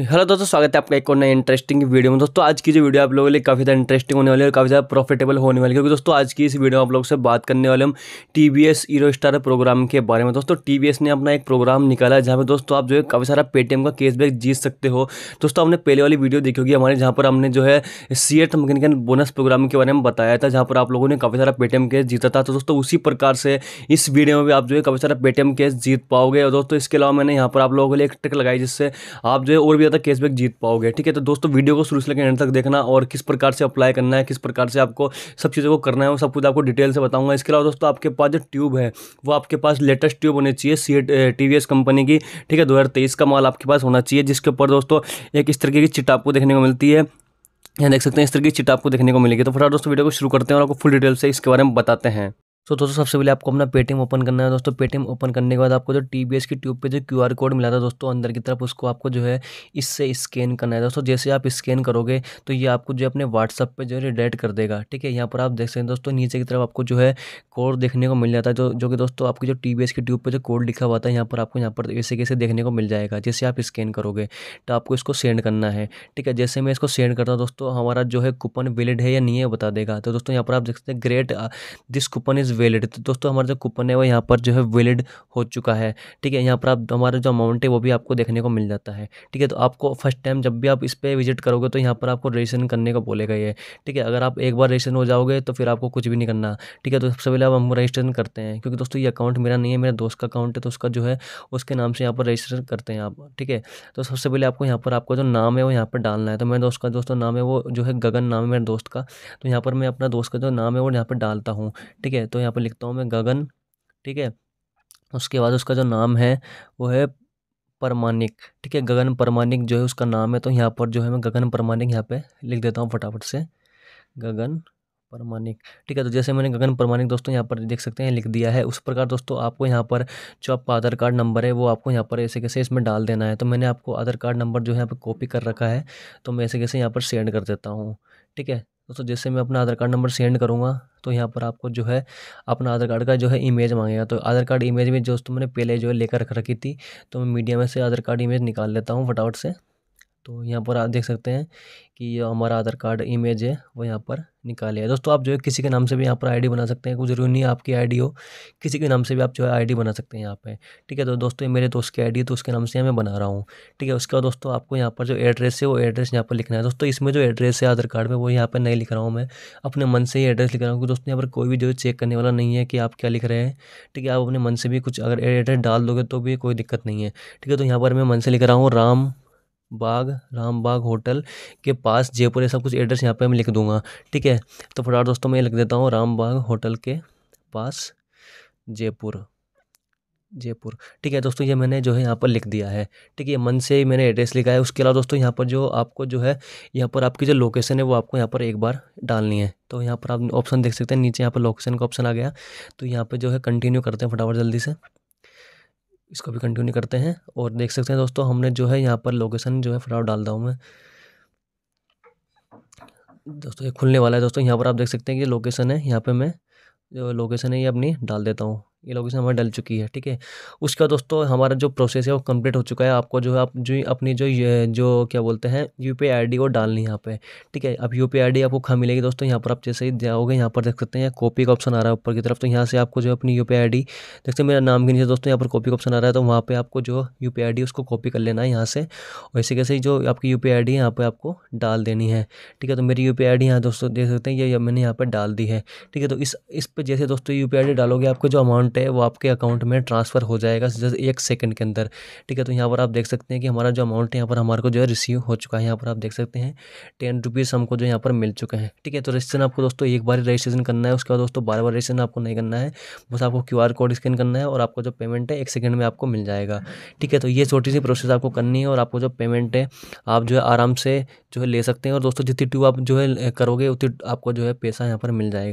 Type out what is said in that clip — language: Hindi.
हेलो दोस्तों स्वागत है आपका एक और नए इंटरेस्टिंग वीडियो में दोस्तों आज की जो वीडियो आप लोगों के लिए काफ़ी ज़्यादा इंटरेस्टिंग होने वाली है और काफ़ी ज़्यादा प्रॉफिटेबल होने वाली है क्योंकि दोस्तों आज की इस वीडियो में आप लोग से बात करने वाले हम T V S hero star program के बारे में दोस्तों टी वी एस ने अपना एक प्रोग्राम निकाला जहाँ पर दोस्तों आप जो है काफ़ी सारा पेटीएम का कैशबैक जीत सकते हो दोस्तों आपने पहले वाली वीडियो देखी होगी हमारे जहाँ पर हमने जो है C eight mechanical bonus program के बारे में बताया था जहाँ पर आप लोगों ने काफ़ी सारा पेटीएम कैश जीता था तो दोस्तों उसी प्रकार से इस वीडियो में भी आप जो है काफ़ी सारा पेटीएम कैश जीत पाओगे और दोस्तों इसके अलावा मैंने यहाँ पर आप लोगों के लिए एक ट्रिक लगाई जिससे आप जो है और भी ज़्यादा कैशबैक जीत पाओगे ठीक है तो दोस्तों वीडियो को शुरू से लेकर एंड तक देखना और किस प्रकार से अप्लाई करना है किस प्रकार से आपको सब चीज़ों को करना है वो सब कुछ आपको डिटेल से बताऊंगा इसके अलावा दोस्तों आपके पास जो ट्यूब है वो आपके पास लेटेस्ट ट्यूब होनी चाहिए सी टी कंपनी की ठीक है दो का माल आपके पास होना चाहिए जिसके ऊपर दोस्तों एक इस तरीके की चिट आपको देखने को मिलती है यहाँ देख सकते हैं इस तरह की चिट आपको देखने को मिलेगी तो फटाफट दोस्तों वीडियो को शुरू करते हैं और आपको फुल डिटेल से इसके बारे में बताते हैं तो so, दोस्तों सबसे पहले आपको अपना पेटीएम ओपन करना है दोस्तों पेटीएम ओपन करने के बाद आपको जो टी बी एस की ट्यूब पे जो क्यूआर कोड मिला था दोस्तों अंदर की तरफ उसको आपको जो है इससे स्कैन करना है दोस्तों जैसे आप स्कैन करोगे तो ये आपको जो अपने व्हाट्सअप पे जो है रिडेट कर देगा ठीक है यहाँ पर आप देख सकते हैं दोस्तों नीचे की तरफ आपको जो है कोड देखने को मिल जाता है जो जो कि दोस्तों आपकी जो टी बी एस की ट्यूब पर जो कोड लिखा हुआ था यहाँ पर आपको यहाँ पर ऐसे कैसे देखने को मिल जाएगा जैसे आप स्कैन करोगे तो आपको इसको सेंड करना है ठीक है जैसे मैं इसको सेंड करता हूँ दोस्तों हमारा जो है कूपन वैलिड है या नहीं है बता देगा तो दोस्तों यहाँ पर आप देख सकते हैं great this coupon is valid तो दोस्तों हमारा जो कूपन है वो यहाँ पर जो है वैलिड हो चुका है ठीक है यहाँ पर आप हमारा जो अमाउंट है वो भी आपको देखने को मिल जाता है ठीक है तो आपको फर्स्ट टाइम जब भी आप इस पर विजिट करोगे तो यहाँ पर आपको रजिस्ट्रेशन करने को बोलेगा ये ठीक है अगर आप एक बार रजिस्ट्रेशन हो जाओगे तो फिर आपको कुछ भी नहीं करना ठीक है तो सबसे पहले आप हम रजिस्ट्रेशन करते हैं क्योंकि दोस्तों ये अकाउंट मेरा नहीं है मेरे दोस्त का अकाउंट है तो उसका जो है उसके नाम से यहाँ पर रजिस्ट्रेशन करते हैं आप ठीक है तो सबसे पहले आपको यहाँ पर आपका जो नाम है वो यहाँ पर डालना है तो मेरे दोस्त का दोस्तों नाम है वो जो है गगन नाम है मेरे दोस्त का तो यहाँ पर मैं अपना दोस्त का जो नाम है वो यहाँ पर डालता हूँ ठीक है तो यहाँ पर लिखता हूँ मैं गगन ठीक है उसके बाद उसका जो नाम है वो है परमाणिक ठीक है गगन परमाणिक जो है उसका नाम है तो यहाँ पर जो है मैं गगन परमाणिक यहाँ पे लिख देता हूँ फटाफट से गगन परमाणिक ठीक है तो जैसे मैंने गगन परमाणिक दोस्तों यहाँ पर देख सकते हैं लिख दिया है उस प्रकार दोस्तों आपको यहाँ पर जो आपका आधार कार्ड नंबर है वो आपको यहाँ पर ऐसे कैसे इसमें डाल देना है तो मैंने आपको आधार कार्ड नंबर जो है यहाँ पर कॉपी कर रखा है तो मैं ऐसे कैसे यहाँ पर सेंड कर देता हूँ ठीक है दोस्तों जैसे मैं अपना आधार कार्ड नंबर सेंड करूँगा तो यहाँ पर आपको जो है अपना आधार कार्ड का जो है इमेज मांगेगा तो आधार कार्ड इमेज में जो मैंने पहले जो है लेकर रख रखी थी तो मैं मीडिया में से आधार कार्ड इमेज निकाल लेता हूँ फटाफट से तो यहाँ पर आप देख सकते हैं कि ये हमारा आधार कार्ड इमेज है वो यहाँ पर निकाले है दोस्तों आप जो है किसी के नाम से भी यहाँ पर आईडी बना सकते हैं कोई ज़रूरी नहीं आपकी आईडी हो किसी के नाम से भी आप जो है आईडी बना सकते हैं यहाँ पे ठीक है तो दोस्तों ये मेरे दोस्त की आईडी है तो उसके नाम से मैं बना रहा हूँ ठीक है उसके बाद दोस्तों आपको यहाँ पर जो एड्रेस है वो एड्रेस यहाँ पर लिखना है दोस्तों इसमें जो एड्रेस है आधार कार्ड में वो यहाँ पर नहीं लिख रहा हूँ मैं अपने मन से ही एड्रेस लिख रहा हूँ क्योंकि दोस्तों यहाँ पर कोई भी जो है चेक करने वाला नहीं है कि आप क्या लिख रहे हैं ठीक है आप अपने मन से भी कुछ अगर एड्रेस डाल दोगे तो भी कोई दिक्कत नहीं है ठीक है तो यहाँ पर मैं मन से लिख रहा हूँ राम बाग राम बाग होटल के पास जयपुर ये सब कुछ एड्रेस यहाँ पे मैं लिख दूंगा ठीक है तो फटाफट दोस्तों मैं लिख देता हूँ रामबाग होटल के पास जयपुर जयपुर ठीक है दोस्तों ये मैंने जो है यहाँ पर लिख दिया है ठीक है मन से ही मैंने एड्रेस लिखा है उसके अलावा दोस्तों यहाँ पर जो आपको जो है यहाँ पर आपकी जो लोकेशन है वो आपको यहाँ पर एक बार डालनी है तो यहाँ पर आप ऑप्शन देख सकते हैं नीचे यहाँ पर लोकेशन का ऑप्शन आ गया तो यहाँ पर जो है कंटिन्यू करते हैं फटाफट जल्दी से इसको भी कंटिन्यू करते हैं और देख सकते हैं दोस्तों हमने जो है यहाँ पर लोकेशन जो है फटाफट डाल रहा हूँ मैं दोस्तों ये खुलने वाला है दोस्तों यहाँ पर आप देख सकते हैं कि लोकेशन है यहाँ पे मैं जो लोकेशन है ये अपनी डाल देता हूँ ये लोकेशन हमारी डल चुकी है ठीक है उसके बाद दोस्तों हमारा जो प्रोसेस है वो कंप्लीट हो चुका है आपको जो है आप जो अपनी जो जो क्या बोलते हैं यू पी आई डी डालनी है यहाँ पे ठीक है अब यू पी आई डी आपको कहाँ मिलेगी दोस्तों यहाँ पर आप जैसे ही जाओगे यहाँ पर देख सकते हैं कॉपी का ऑप्शन आ रहा है ऊपर की तरफ तो यहाँ से आपको जो अपनी यू पी आई डी देख सकते हैं मेरा नाम के नीचे दोस्तों यहाँ पर कॉपी का ऑप्शन आ रहा है तो वहाँ पर आपको जो यू पी आई डी उसको कॉपी कर लेना है यहाँ से और कैसे जो आपकी यू पी आई डी यहाँ पर आपको डाल देनी है ठीक है तो मेरी यू पी आई डी यहाँ दोस्तों देख सकते हैं ये मैंने यहाँ पर डाल दी है ठीक है तो इस इस पर जैसे दोस्तों यू पी आई डी डालोगे आपको जो अमाउंट अमाउंट है वो आपके अकाउंट में ट्रांसफ़र हो जाएगा जस्ट एक सेकंड के अंदर ठीक है तो यहाँ पर आप देख सकते हैं कि हमारा जो अमाउंट है यहाँ पर हमारे को जो है रिसीव हो चुका है यहाँ पर आप देख सकते हैं टेन रुपीज़ हमको जो यहाँ पर मिल चुके हैं ठीक है तो रजिस्ट्रेशन आपको दोस्तों एक बार रजिस्ट्रेशन करना है उसके बाद दोस्तों बार बार रजिस्ट्रेशन आपको नहीं करना है बस आपको क्यू कोड स्कैन करना है और आपको जो पेमेंट है एक सेकेंड में आपको मिल जाएगा ठीक है तो ये छोटी सी प्रोसेस आपको करनी है और आपको जो पेमेंट है आप जो है आराम से जो है ले सकते हैं और दोस्तों जितनी ट्यू आप जो है करोगे उतनी आपको जो है पैसा यहाँ पर मिल जाएगा